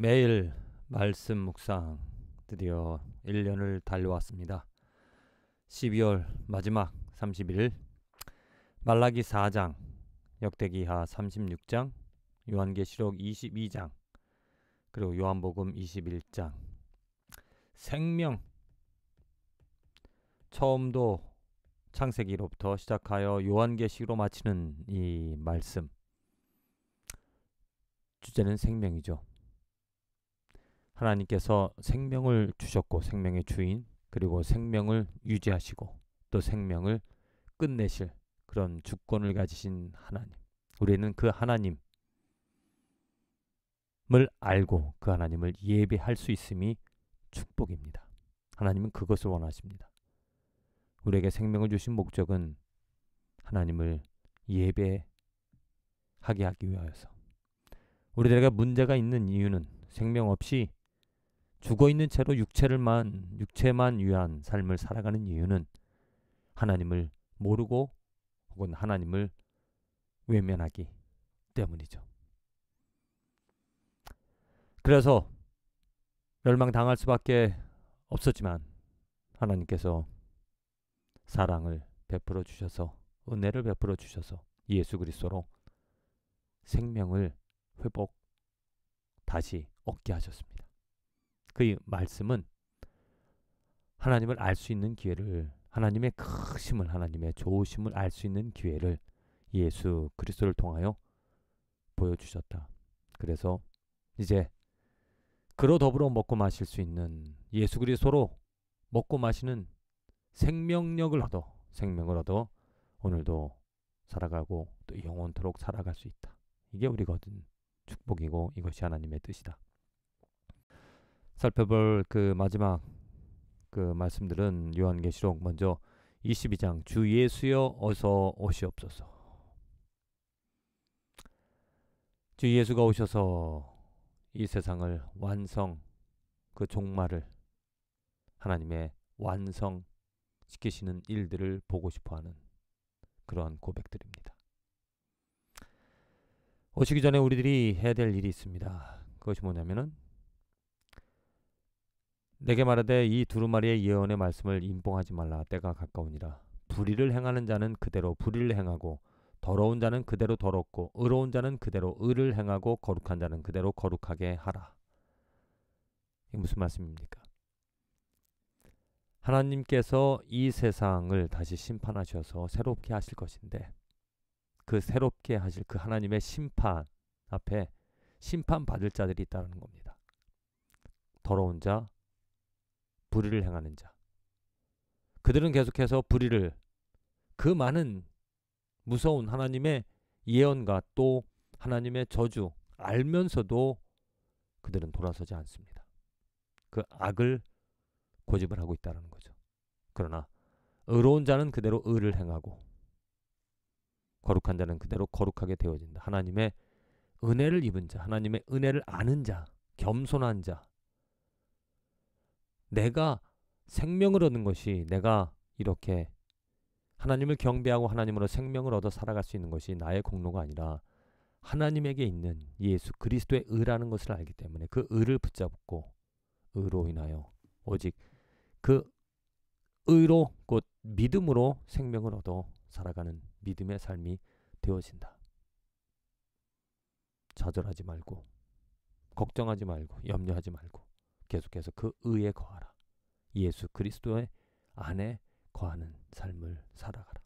매일 말씀 묵상 드디어 1년을 달려왔습니다. 12월 마지막 31일 말라기 4장, 역대기하 36장, 요한계시록 22장, 그리고 요한복음 21장. 생명 처음도 창세기로부터 시작하여 요한계시로 마치는 이 말씀. 주제는 생명이죠. 하나님께서 생명을 주셨고 생명의 주인 그리고 생명을 유지하시고 또 생명을 끝내실 그런 주권을 가지신 하나님. 우리는 그 하나님을 알고 그 하나님을 예배할 수 있음이 축복입니다. 하나님은 그것을 원하십니다. 우리에게 생명을 주신 목적은 하나님을 예배하게 하기 위하여서. 우리들에게 문제가 있는 이유는 생명 없이 죽어 있는 채로 육체를만 육체만 위한 삶을 살아가는 이유는 하나님을 모르고 혹은 하나님을 외면하기 때문이죠. 그래서 멸망당할 수밖에 없었지만 하나님께서 사랑을 베풀어 주셔서 은혜를 베풀어 주셔서 예수 그리스도로 생명을 회복 다시 얻게 하셨습니다. 그의 말씀은 하나님을 알 수 있는 기회를 하나님의 크심을 하나님의 좋으심을 알 수 있는 기회를 예수 그리스도를 통하여 보여주셨다. 그래서 이제 그로 더불어 먹고 마실 수 있는 예수 그리스도로 먹고 마시는 생명력을 얻어 생명을 얻어 오늘도 살아가고 또 영원토록 살아갈 수 있다. 이게 우리가 얻은 축복이고 이것이 하나님의 뜻이다. 살펴볼 그 마지막 그 말씀들은 요한계시록 먼저 22장 주 예수여 어서 오시옵소서. 주 예수가 오셔서 이 세상을 완성 그 종말을 하나님의 완성 시키시는 일들을 보고 싶어 하는 그러한 고백들입니다. 오시기 전에 우리들이 해야 될 일이 있습니다. 그것이 뭐냐면은 내게 말하되 이 두루마리의 예언의 말씀을 임봉하지 말라 때가 가까우니라 불의를 행하는 자는 그대로 불의를 행하고 더러운 자는 그대로 더럽고 의로운 자는 그대로 의를 행하고 거룩한 자는 그대로 거룩하게 하라. 이게 무슨 말씀입니까? 하나님께서 이 세상을 다시 심판하셔서 새롭게 하실 것인데 그 새롭게 하실 그 하나님의 심판 앞에 심판받을 자들이 있다는 겁니다. 더러운 자, 불의를 행하는 자. 그들은 계속해서 불의를 그 많은 무서운 하나님의 예언과 또 하나님의 저주 알면서도 그들은 돌아서지 않습니다. 그 악을 고집을 하고 있다는 거죠. 그러나 의로운 자는 그대로 의를 행하고 거룩한 자는 그대로 거룩하게 되어진다. 하나님의 은혜를 입은 자, 하나님의 은혜를 아는 자, 겸손한 자, 내가 생명을 얻는 것이 내가 이렇게 하나님을 경배하고 하나님으로 생명을 얻어 살아갈 수 있는 것이 나의 공로가 아니라 하나님에게 있는 예수 그리스도의 의라는 것을 알기 때문에 그 의를 붙잡고 의로 인하여 오직 그 의로 곧 믿음으로 생명을 얻어 살아가는 믿음의 삶이 되어진다. 좌절하지 말고 걱정하지 말고 염려하지 말고 계속해서 그 의에 거하라. 예수 그리스도의 안에 거하는 삶을 살아가라.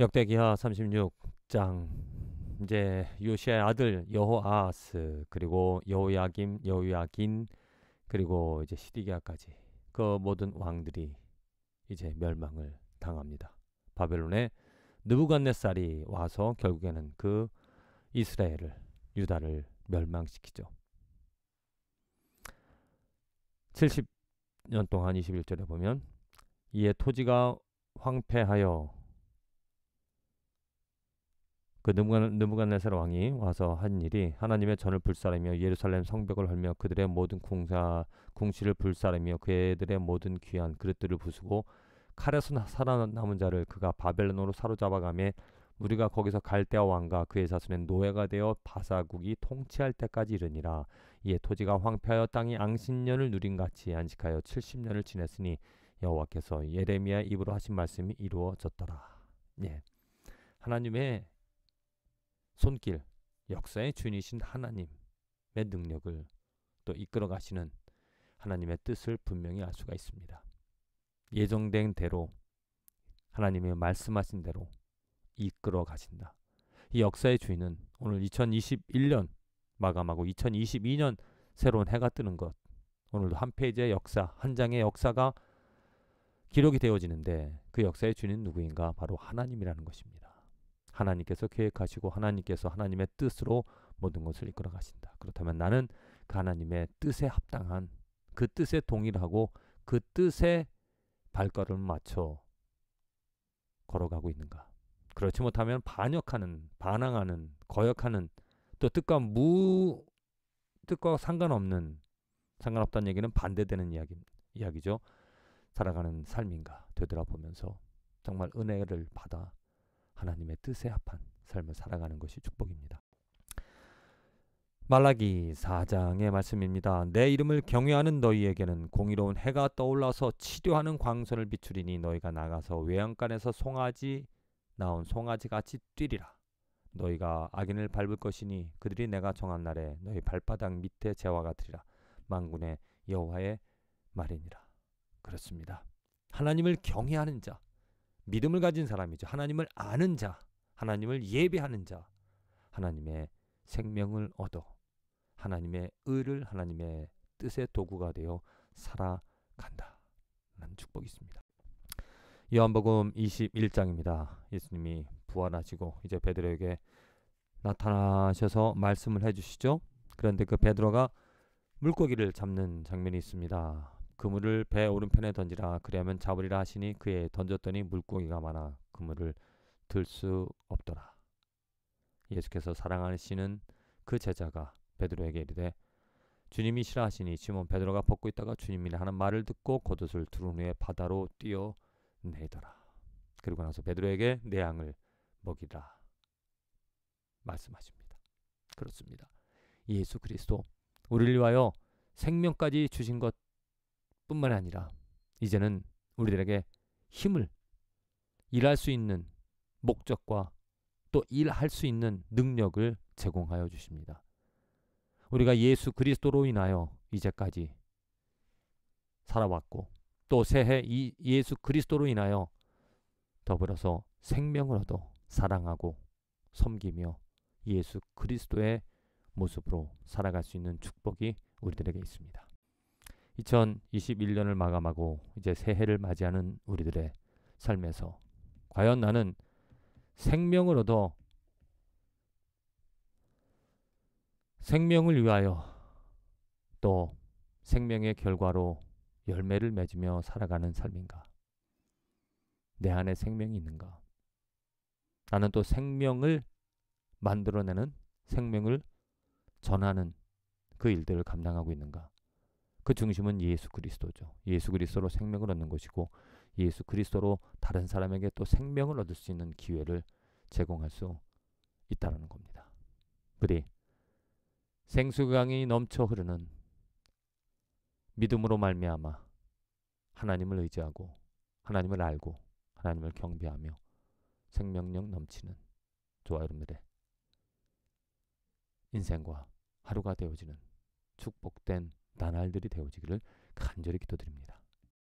역대기하 36장 이제 요시아의 아들 여호아스 그리고 여호야김 여호야긴 그리고 이제 시디기아까지 그 모든 왕들이 이제 멸망을 당합니다. 바벨론의 느부갓네살이 와서 결국에는 그 이스라엘을 유다를 멸망시키죠. 70년 동안 21절에 보면 이에 토지가 황폐하여 그느무갓네살 왕이 와서 한 일이 하나님의 전을 불사르며 예루살렘 성벽을 헐며 그들의 모든 궁사 궁실을 불사르며 그들의 애 모든 귀한 그릇들을 부수고 칼에서 살아남은 자를 그가 바벨론으로 사로잡아가며 우리가 거기서 갈대아 왕과 그의 사수는 노예가 되어 바사국이 통치할 때까지 이르니라 이에 토지가 황폐하여 땅이 앙신년을 누린 같이 안식하여 70년을 지냈으니 여호와께서 예레미야 입으로 하신 말씀이 이루어졌더라. 예. 하나님의 손길, 역사의 주인이신 하나님의 능력을 또 이끌어 가시는 하나님의 뜻을 분명히 알 수가 있습니다. 예정된 대로 하나님의 말씀하신 대로 이끌어 가신다. 이 역사의 주인은 오늘 2021년 마감하고 2022년 새로운 해가 뜨는 것. 오늘도 한 페이지의 역사, 한 장의 역사가 기록이 되어지는데 그 역사의 주인은 누구인가? 바로 하나님이라는 것입니다. 하나님께서 계획하시고 하나님께서 하나님의 뜻으로 모든 것을 이끌어 가신다. 그렇다면 나는 그 하나님의 뜻에 합당한 그 뜻에 동일하고 그 뜻에 발걸음을 맞춰 걸어가고 있는가? 그렇지 못하면 반역하는, 반항하는, 거역하는 또 뜻과 무 뜻과 상관없는 상관없다는 얘기는 반대되는 이야기, 이야기죠. 살아가는 삶인가 되돌아보면서 정말 은혜를 받아 하나님의 뜻에 합한 삶을 살아가는 것이 축복입니다. 말라기 4장의 말씀입니다. 내 이름을 경외하는 너희에게는 공의로운 해가 떠올라서 치료하는 광선을 비추리니 너희가 나가서 외양간에서 송아지 나온 송아지 같이 뛰리라. 너희가 악인을 밟을 것이니 그들이 내가 정한 날에 너희 발바닥 밑에 재와 같으리라. 만군의 여호와의 말이니라. 그렇습니다. 하나님을 경외하는 자, 믿음을 가진 사람이죠. 하나님을 아는 자, 하나님을 예배하는 자, 하나님의 생명을 얻어 하나님의 의를 하나님의 뜻의 도구가 되어 살아간다. 라는 축복이 있습니다. 요한복음 21장입니다. 예수님이 부활하시고 이제 베드로에게 나타나셔서 말씀을 해주시죠. 그런데 그 베드로가 물고기를 잡는 장면이 있습니다. 그물을 배 오른편에 던지라 그리하면 잡으리라 하시니 그에 던졌더니 물고기가 많아 그물을 들 수 없더라. 예수께서 사랑하시는 그 제자가 베드로에게 이르되 주님이시라 하시니 시몬 베드로가 벗고 있다가 주님이라 하는 말을 듣고 겉옷을 두른 후에 바다로 뛰어 내더라. 그리고 나서 베드로에게 내 양을 먹이라 말씀하십니다. 그렇습니다. 예수 그리스도 우리를 위하여 생명까지 주신 것뿐만 아니라 이제는 우리들에게 힘을 일할 수 있는 목적과 또 일할 수 있는 능력을 제공하여 주십니다. 우리가 예수 그리스도로 인하여 이제까지 살아왔고 또 새해 이 예수 그리스도로 인하여 더불어서 생명을 얻어 사랑하고 섬기며 예수 그리스도의 모습으로 살아갈 수 있는 축복이 우리들에게 있습니다. 2021년을 마감하고 이제 새해를 맞이하는 우리들의 삶에서 과연 나는 생명을 얻어 생명을 위하여 또 생명의 결과로 열매를 맺으며 살아가는 삶인가? 내 안에 생명이 있는가? 나는 또 생명을 만들어내는 생명을 전하는 그 일들을 감당하고 있는가? 그 중심은 예수 그리스도죠. 예수 그리스도로 생명을 얻는 것이고 예수 그리스도로 다른 사람에게 또 생명을 얻을 수 있는 기회를 제공할 수 있다는 겁니다. 부디 생수강이 넘쳐 흐르는 믿음으로 말미암아 하나님을 의지하고 하나님을 알고 하나님을 경배하며 생명력 넘치는 조화 여러분들의 인생과 하루가 되어지는 축복된 나날들이 되어지기를 간절히 기도드립니다.